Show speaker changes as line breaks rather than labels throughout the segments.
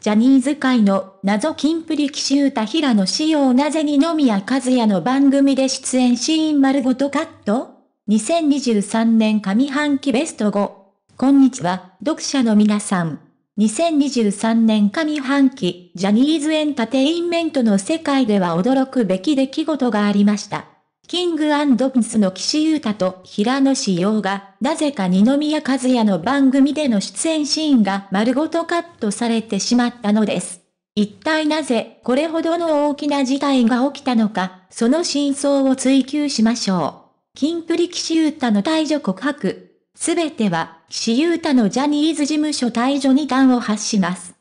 ジャニーズ界の謎金プリ奇襲田平野仕様なぜ二宮和也の番組で出演シーン丸ごとカット ?2023 年上半期ベスト5。こんにちは、読者の皆さん。2023年上半期、ジャニーズエンタテインメントの世界では驚くべき出来事がありました。キングアンド・ンスの岸優太と平野紫耀が、なぜか二宮和也の番組での出演シーンが丸ごとカットされてしまったのです。一体なぜこれほどの大きな事態が起きたのか、その真相を追求しましょう。キンプリ岸優太の退場告白。すべては、岸優太のジャニーズ事務所退場に端を発します。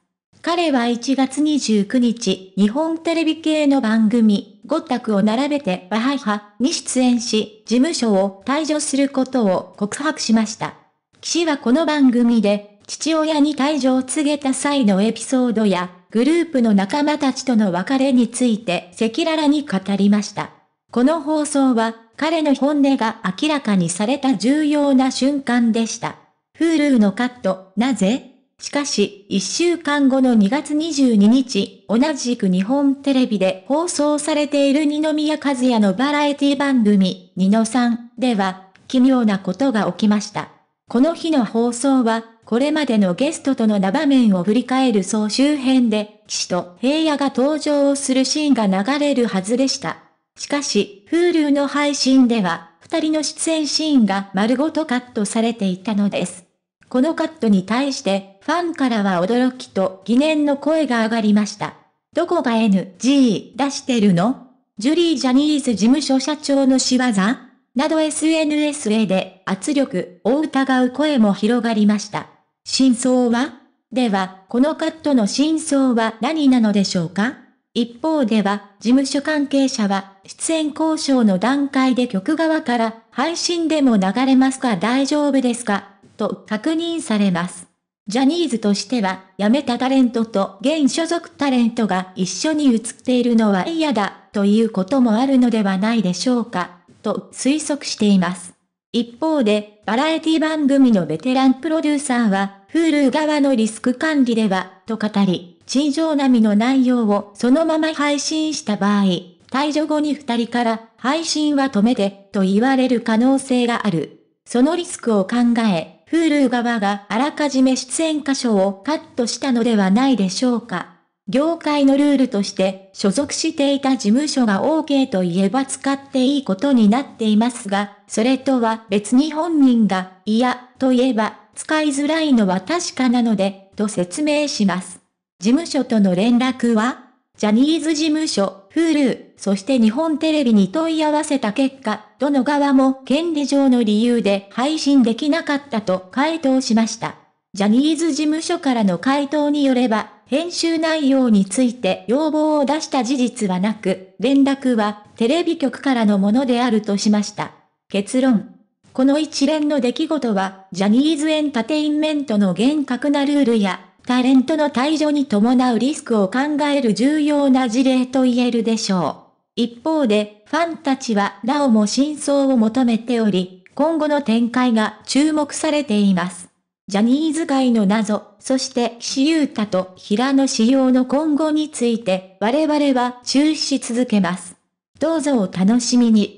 彼は1月29日、日本テレビ系の番組、ゴッタクを並べてバハイハに出演し、事務所を退場することを告白しました。士はこの番組で、父親に退場を告げた際のエピソードや、グループの仲間たちとの別れについて赤裸々に語りました。この放送は、彼の本音が明らかにされた重要な瞬間でした。Hulu のカット、なぜしかし、1週間後の2月22日、同じく日本テレビで放送されている二宮和也のバラエティ番組、二のさんでは、奇妙なことが起きました。この日の放送は、これまでのゲストとの場面を振り返る総集編で、騎士と平野が登場をするシーンが流れるはずでした。しかし、風流の配信では、二人の出演シーンが丸ごとカットされていたのです。このカットに対して、ファンからは驚きと疑念の声が上がりました。どこが NG 出してるのジュリー・ジャニーズ事務所社長の仕業など SNS で圧力を疑う声も広がりました。真相はでは、このカットの真相は何なのでしょうか一方では、事務所関係者は、出演交渉の段階で曲側から、配信でも流れますか大丈夫ですかと確認されます。ジャニーズとしては、辞めたタレントと現所属タレントが一緒に写っているのは嫌だ、ということもあるのではないでしょうか、と推測しています。一方で、バラエティ番組のベテランプロデューサーは、フールー側のリスク管理では、と語り、地上並みの内容をそのまま配信した場合、退場後に二人から配信は止めてと言われる可能性がある。そのリスクを考え、Hulu 側があらかじめ出演箇所をカットしたのではないでしょうか。業界のルールとして、所属していた事務所が OK と言えば使っていいことになっていますが、それとは別に本人が、いや、と言えば、使いづらいのは確かなので、と説明します。事務所との連絡はジャニーズ事務所、Hulu、そして日本テレビに問い合わせた結果、どの側も権利上の理由で配信できなかったと回答しました。ジャニーズ事務所からの回答によれば、編集内容について要望を出した事実はなく、連絡はテレビ局からのものであるとしました。結論。この一連の出来事は、ジャニーズエンタテインメントの厳格なルールやタレントの退場に伴うリスクを考える重要な事例と言えるでしょう。一方で、ファンたちはなおも真相を求めており、今後の展開が注目されています。ジャニーズ界の謎、そして岸優太と平野紫耀の今後について、我々は注視し続けます。どうぞお楽しみに。